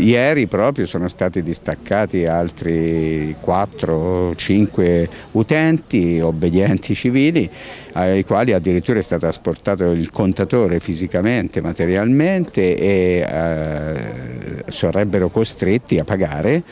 Ieri proprio sono stati distaccati altri 4-5 utenti obbedienti civili ai quali addirittura è stato asportato il contatore fisicamente, materialmente e eh, sarebbero costretti a pagare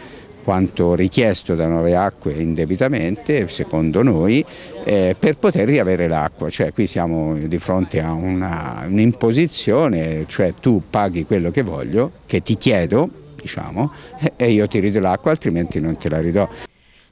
quanto richiesto da Nuove Acque indebitamente, secondo noi, eh, per poter riavere l'acqua. Cioè qui siamo di fronte a un'imposizione, un cioè tu paghi quello che voglio, che ti chiedo, diciamo, e io ti rido l'acqua, altrimenti non te la ridò.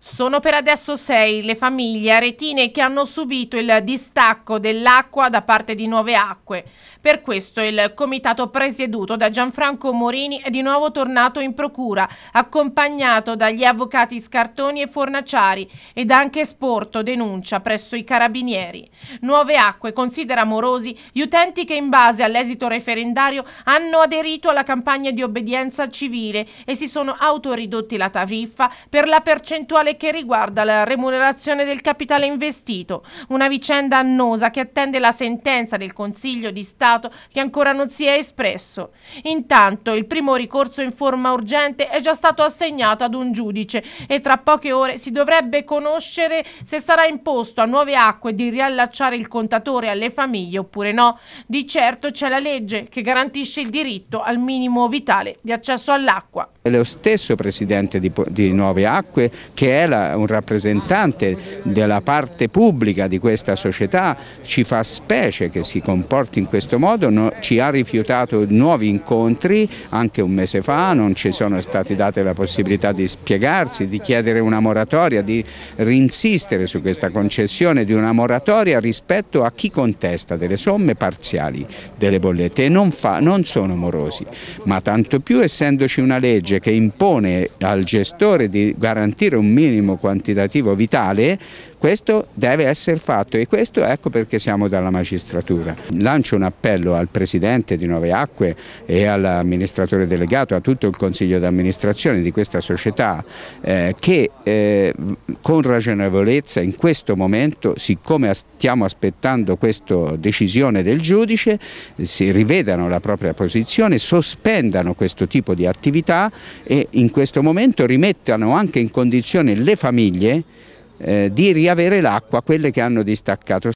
Sono per adesso sei le famiglie aretine che hanno subito il distacco dell'acqua da parte di Nuove Acque. Per questo il comitato presieduto da Gianfranco Morini è di nuovo tornato in procura, accompagnato dagli avvocati Scartoni e Fornaciari ed anche sporto denuncia presso i carabinieri. Nuove Acque considera morosi gli utenti che in base all'esito referendario hanno aderito alla campagna di obbedienza civile e si sono autoridotti la tariffa per la percentuale che riguarda la remunerazione del capitale investito, una vicenda annosa che attende la sentenza del Consiglio di Stato che ancora non si è espresso. Intanto il primo ricorso in forma urgente è già stato assegnato ad un giudice e tra poche ore si dovrebbe conoscere se sarà imposto a nuove acque di riallacciare il contatore alle famiglie oppure no. Di certo c'è la legge che garantisce il diritto al minimo vitale di accesso all'acqua. È lo stesso presidente di, di Nuove Acque che è Mela, un rappresentante della parte pubblica di questa società, ci fa specie che si comporti in questo modo, no, ci ha rifiutato nuovi incontri anche un mese fa, non ci sono state date la possibilità di spiegarsi, di chiedere una moratoria, di rinsistere su questa concessione di una moratoria rispetto a chi contesta delle somme parziali delle bollette e non, fa, non sono morosi, ma tanto più essendoci una legge che impone al gestore di garantire un minimo minimo quantitativo vitale, questo deve essere fatto e questo ecco perché siamo dalla magistratura. Lancio un appello al Presidente di Nove Acque e all'amministratore delegato, a tutto il Consiglio d'amministrazione di questa società eh, che eh, con ragionevolezza in questo momento, siccome stiamo aspettando questa decisione del giudice, si rivedano la propria posizione, sospendano questo tipo di attività e in questo momento rimettano anche in condizione le famiglie eh, di riavere l'acqua quelle che hanno distaccato.